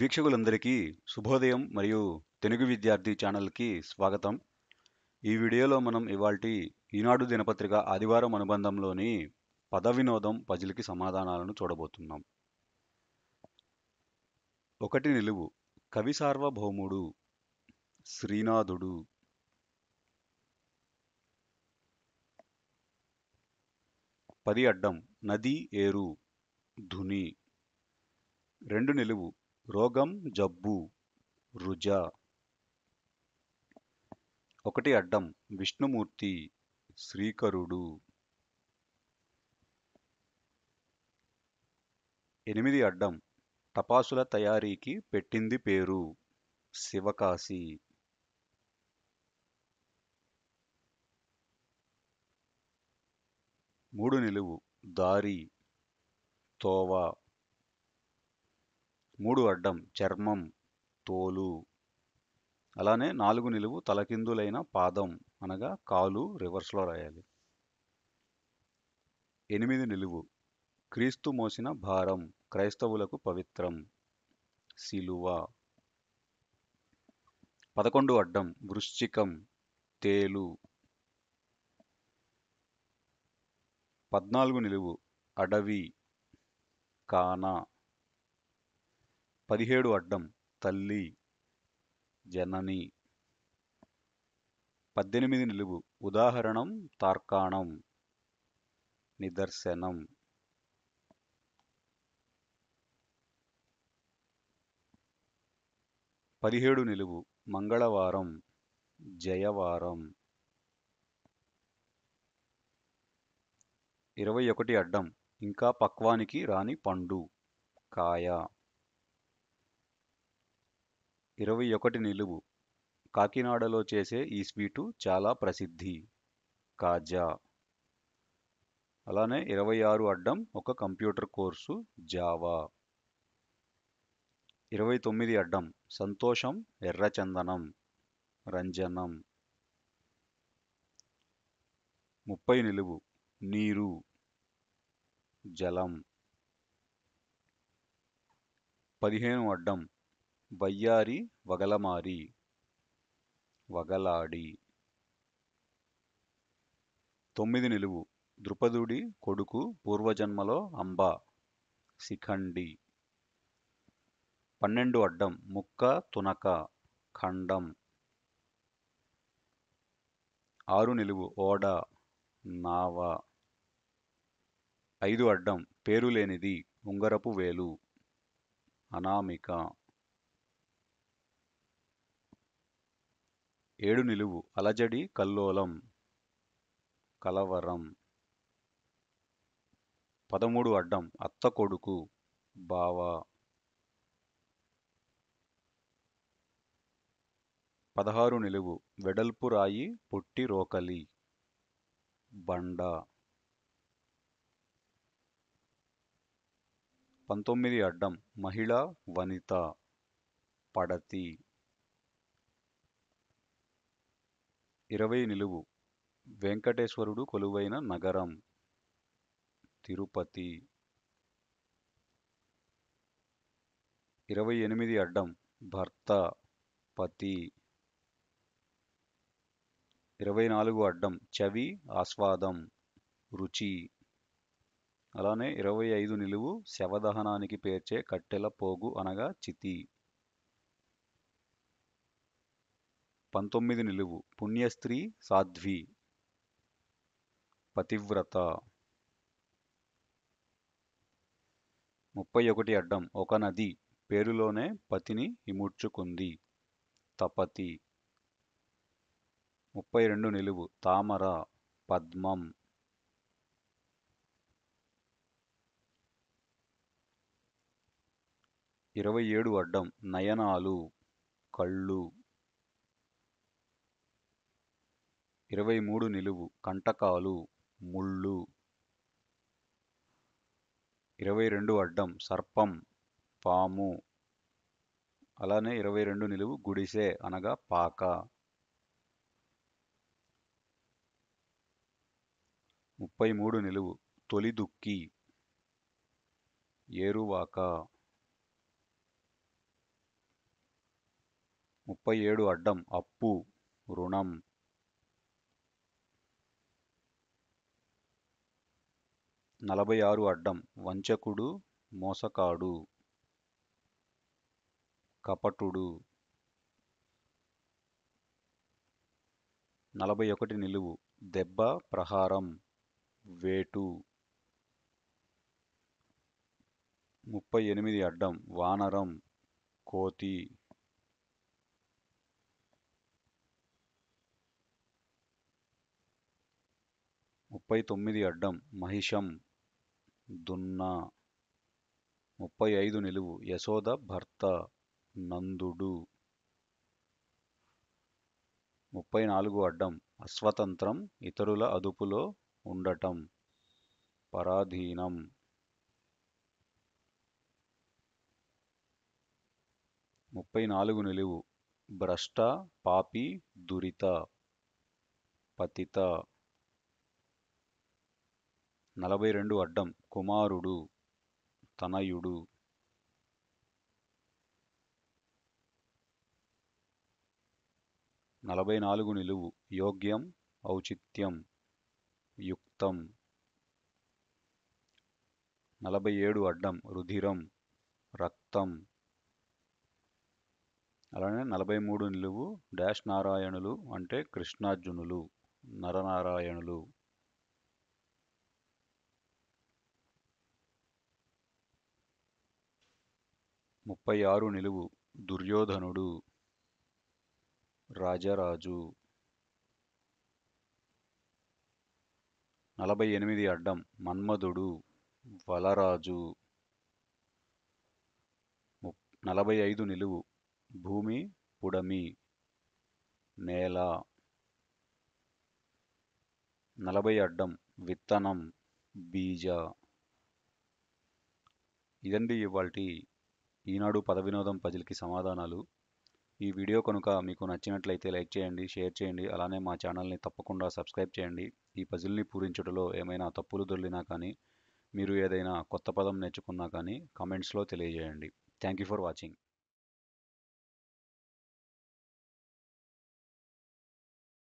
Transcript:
వీక్షకులందరికీ శుభోదయం మరియు తెలుగు విద్యార్థి ఛానల్కి స్వాగతం ఈ వీడియోలో మనం ఇవాళ ఈనాడు దినపత్రిక ఆదివారం అనుబంధంలోని పద వినోదం పజిల్కి సమాధానాలను చూడబోతున్నాం ఒకటి నిలువు కవి సార్వభౌముడు శ్రీనాథుడు పది అడ్డం నది ఏరు ధుని రెండు నిలువు రోగం జబ్బు రుజ ఒకటి అడ్డం విష్ణుమూర్తి శ్రీకరుడు ఎనిమిది అడ్డం టపాసుల తయారీకి పెట్టింది పేరు శివకాశి మూడు నిలువు దారి తోవా మూడు అడ్డం చర్మం తోలు అలానే నాలుగు నిలువు తలకిందులైన పాదం అనగా కాలు రివర్స్లో రాయాలి ఎనిమిది నిలువు క్రీస్తు మోసిన భారం క్రైస్తవులకు పవిత్రం శిలువ పదకొండు అడ్డం వృశ్చికం తేలు పద్నాలుగు నిలువు అడవి కానా పదిహేడు అడ్డం తల్లి జనని పద్దెనిమిది నిలువు ఉదాహరణం తార్కాణం నిదర్శనం పదిహేడు నిలువు మంగళవారం జయవారం ఇరవై ఒకటి అడ్డం ఇంకా పక్వానికి రాని పండు కాయ ఇరవై ఒకటి నిలువు కాకినాడలో చేసే ఈ స్వీటు చాలా ప్రసిద్ధి కాజా అలానే ఇరవై ఆరు అడ్డం ఒక కంప్యూటర్ కోర్సు జావా ఇరవై తొమ్మిది అడ్డం సంతోషం ఎర్రచందనం రంజనం ముప్పై నిలువు నీరు జలం పదిహేను అడ్డం వయ్యారి వగలమారి వగలాడి తొమ్మిది నిలువు ద్రుపదుడి కొడుకు పూర్వజన్మలో అంబ శిఖండి పన్నెండు అడ్డం ముక్క తునక ఖండం ఆరు నిలువు ఓడ నావ ఐదు అడ్డం పేరు లేనిది ఉంగరపు వేలు అనామిక ఏడు నిలువు అలజడి కల్లోలం కలవరం పదమూడు అడ్డం అత్త కొడుకు బావ పదహారు నిలువు వెడల్పు రాయి పొట్టి రోకలి బండ పంతొమ్మిది అడ్డం మహిళ వనిత పడతి ఇరవై నిలువు వెంకటేశ్వరుడు కొలువైన నగరం తిరుపతి ఇరవై ఎనిమిది అడ్డం భర్త పతి ఇరవై నాలుగు అడ్డం చవి ఆస్వాదం రుచి అలానే ఇరవై ఐదు నిలువు శవదహనానికి పేర్చే కట్టెల పోగు అనగా చితి పంతొమ్మిది నిలువు పుణ్యస్త్రీ సాధ్వి పతివ్రత ముప్పై ఒకటి అడ్డం ఒక నది పేరులోనే పతిని ఇముడ్చుకుంది తపతి ముప్పై రెండు నిలువు తామర పద్మం ఇరవై ఏడు అడ్డం నయనాలు కళ్ళు ఇరవై మూడు నిలువు కంటకాలు ముళ్ళు ఇరవై రెండు అడ్డం సర్పం పాము అలానే ఇరవై రెండు నిలువు గుడిసె అనగా పాక ముప్పై మూడు నిలువు తొలిదుక్కి ఏరువాక ముప్పై ఏడు అడ్డం అప్పు రుణం నలభై ఆరు అడ్డం వంచకుడు మోసకాడు కపటుడు నలభై ఒకటి నిలువు దెబ్బ ప్రహారం వేటు ముప్పై ఎనిమిది అడ్డం వానరం కోతి ముప్పై తొమ్మిది అడ్డం మహిషం దున్నా ముప్పై ఐదు నిలువు యశోద భర్త నందుడు ముప్పై నాలుగు అడ్డం అస్వతంత్రం ఇతరుల అదుపులో ఉండటం పరాధీనం ముప్పై నాలుగు నిలువు భ్రష్ట పాపి దురిత పతిత నలభై రెండు అడ్డం కుమారుడు తనయుడు నలభై నాలుగు నిలువు యోగ్యం ఔచిత్యం యుక్తం నలభై ఏడు అడ్డం రుధిరం రక్తం అలానే నలభై మూడు నిలువు డాష్ నారాయణులు అంటే కృష్ణార్జునులు నరనారాయణులు ముప్పై ఆరు నిలువు దుర్యోధనుడు రాజరాజు నలభై ఎనిమిది అడ్డం మన్మధుడు వలరాజు నలభై ఐదు నిలువు భూమి పుడమి నేల నలభై అడ్డం విత్తనం బీజ ఇదండి ఇవాళ ఈనాడు పద వినోదం పజిల్కి సమాధానాలు ఈ వీడియో కనుక మీకు నచ్చినట్లయితే లైక్ చేయండి షేర్ చేయండి అలానే మా ఛానల్ని తప్పకుండా సబ్స్క్రైబ్ చేయండి ఈ పజిల్ని పూరించడంలో ఏమైనా తప్పులు దొరికినా కానీ మీరు ఏదైనా కొత్త పదం నేర్చుకున్నా కానీ కామెంట్స్లో తెలియజేయండి థ్యాంక్ యూ ఫర్ వాచింగ్